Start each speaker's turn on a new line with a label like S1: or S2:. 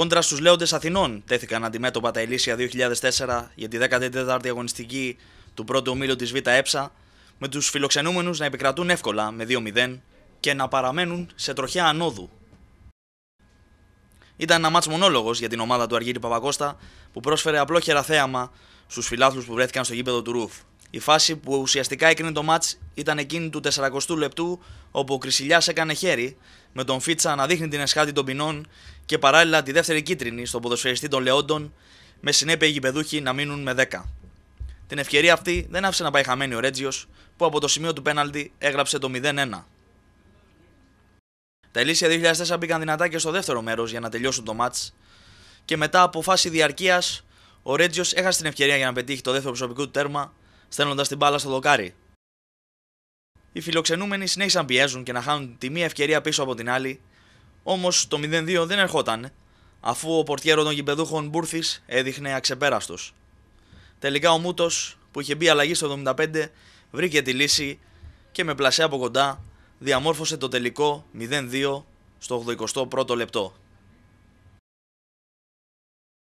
S1: Κόντρα στους λέοντες Αθηνών τέθηκαν αντιμέτωπα τα Ελίσια 2004 για τη 14η αγωνιστική του πρώτου ομίλου της Β' ΕΨΑ, με τους φιλοξενούμενους να επικρατούν εύκολα με 2-0 και να παραμένουν σε τροχιά ανόδου. Ήταν ένα μάτς μονόλογος για την ομάδα του Αργύρι Παπακώστα που πρόσφερε απλό χεραθέαμα στους φιλάθλους που βρέθηκαν στο γήπεδο του Ρουφ. Η φάση που ουσιαστικά έκρινε το μάτς ήταν εκείνη του 40ου λεπτού όπου ο Κρυσιλιάς έκανε χέρι με τον Φίτσα να δείχνει την εσχάτη των ποινών και παράλληλα τη δεύτερη κίτρινη στον ποδοσφαιριστή των Λεόντων με συνέπεια οι γηπεδούχοι να μείνουν με 10. Την ευκαιρία αυτή δεν άφησε να πάει χαμένη ο Ρέτζιος που από το σημείο του πέναλτι έγραψε το 0-1. Τα Ελίσια 2004 μπήκαν δυνατά και στο δεύτερο μέρος για να τελειώσουν το μάτ. Και μετά από φάση διαρκείας, ο Ρέτζιος έχασε την ευκαιρία για να πετύχει το δεύτερο προσωπικό του τέρμα, στέλνοντας την μπάλα στο δοκάρι. Οι φιλοξενούμενοι συνέχισαν πιέζουν και να χάνουν τη μία ευκαιρία πίσω από την άλλη, όμως το 0-2 δεν ερχόταν, αφού ο πορτιέρος των γηπεδούχων Μπούρθης έδειχνε αξεπέραστος. Τελικά ο Μούτος, που είχε μπει αλλαγή στο 75, βρήκε τη λύση και με πλασέ από κοντά διαμόρφωσε το τελικό 0-2 στο 81ο λεπτό.